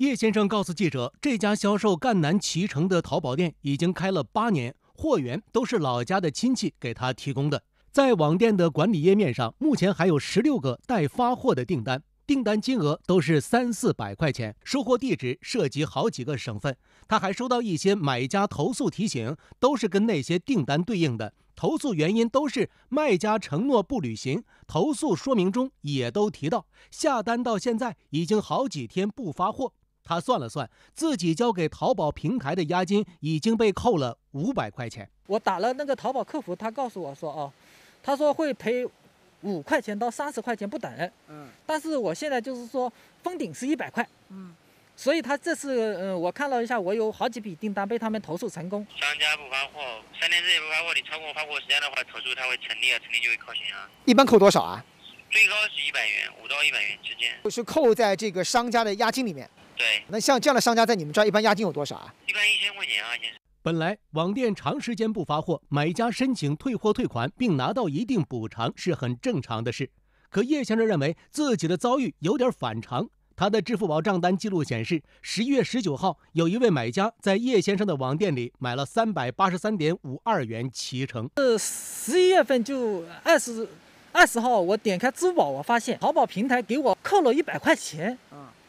叶先生告诉记者，这家销售赣南脐橙的淘宝店已经开了八年，货源都是老家的亲戚给他提供的。在网店的管理页面上，目前还有十六个待发货的订单，订单金额都是三四百块钱，收货地址涉及好几个省份。他还收到一些买家投诉提醒，都是跟那些订单对应的，投诉原因都是卖家承诺不履行。投诉说明中也都提到，下单到现在已经好几天不发货。他算了算，自己交给淘宝平台的押金已经被扣了五百块钱。我打了那个淘宝客服，他告诉我说啊，他说会赔五块钱到三十块钱不等。嗯。但是我现在就是说封顶是一百块。嗯。所以他这次嗯，我看了一下，我有好几笔订单被他们投诉成功。商家不发货，三天之内不发货，你超过发货时间的话，投诉他会成立，啊，成立就会扣钱啊。一般扣多少啊？最高是一百元，五到一百元之间。就是扣在这个商家的押金里面。对，那像这样的商家在你们这儿一般押金有多少啊？一般一千块钱啊，先生。本来网店长时间不发货，买家申请退货退款并拿到一定补偿是很正常的事。可叶先生认为自己的遭遇有点反常。他的支付宝账单记录显示，十一月十九号有一位买家在叶先生的网店里买了三百八十三点五二元脐橙。呃，十一月份就二十，二十号我点开支付宝，我发现淘宝平台给我扣了一百块钱。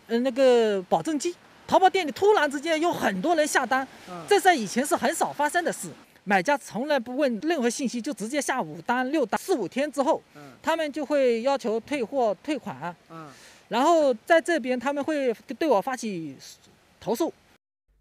嗯，那个保证金，淘宝店里突然之间有很多人下单，这在以前是很少发生的事。买家从来不问任何信息，就直接下五单六单，四五天之后，他们就会要求退货退款，嗯，然后在这边他们会对我发起投诉。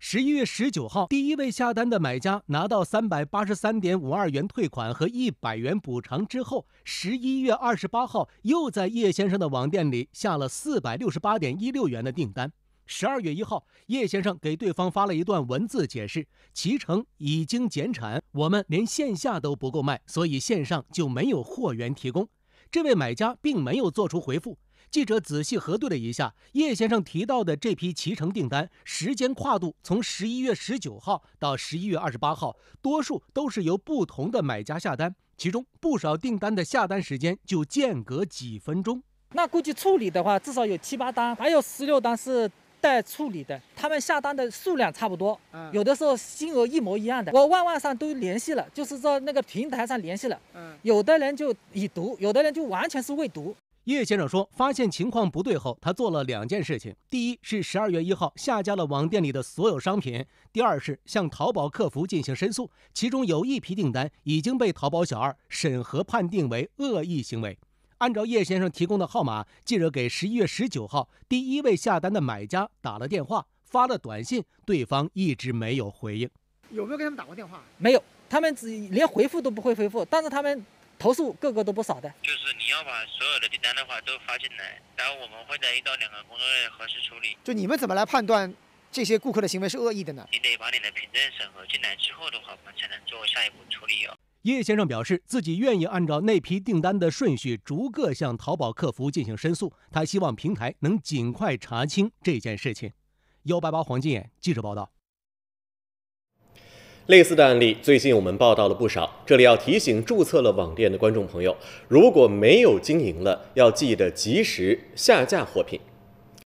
十一月十九号，第一位下单的买家拿到三百八十三点五二元退款和一百元补偿之后，十一月二十八号又在叶先生的网店里下了四百六十八点一六元的订单。十二月一号，叶先生给对方发了一段文字解释：“脐橙已经减产，我们连线下都不够卖，所以线上就没有货源提供。”这位买家并没有做出回复。记者仔细核对了一下叶先生提到的这批脐橙订单，时间跨度从十一月十九号到十一月二十八号，多数都是由不同的买家下单，其中不少订单的下单时间就间隔几分钟。那估计处理的话，至少有七八单，还有十六单是待处理的。他们下单的数量差不多，有的时候金额一模一样的。我万万上都联系了，就是说那个平台上联系了。有的人就已读，有的人就完全是未读。叶先生说，发现情况不对后，他做了两件事情：第一是十二月一号下架了网店里的所有商品；第二是向淘宝客服进行申诉。其中有一批订单已经被淘宝小二审核判定为恶意行为。按照叶先生提供的号码，记者给十一月十九号第一位下单的买家打了电话，发了短信，对方一直没有回应。有没有给他们打过电话？没有，他们只连回复都不会回复。但是他们。投诉个个都不少的，就是你要把所有的订单的话都发进来，然后我们会在一到两个工作日核实处理。就你们怎么来判断这些顾客的行为是恶意的呢？你得把你的凭证审核进来之后的话，我们才能做下一步处理哦。叶先生表示，自己愿意按照那批订单的顺序逐个向淘宝客服进行申诉，他希望平台能尽快查清这件事情。幺八八黄金眼记者报道。类似的案例，最近我们报道了不少。这里要提醒注册了网店的观众朋友，如果没有经营了，要记得及时下架货品。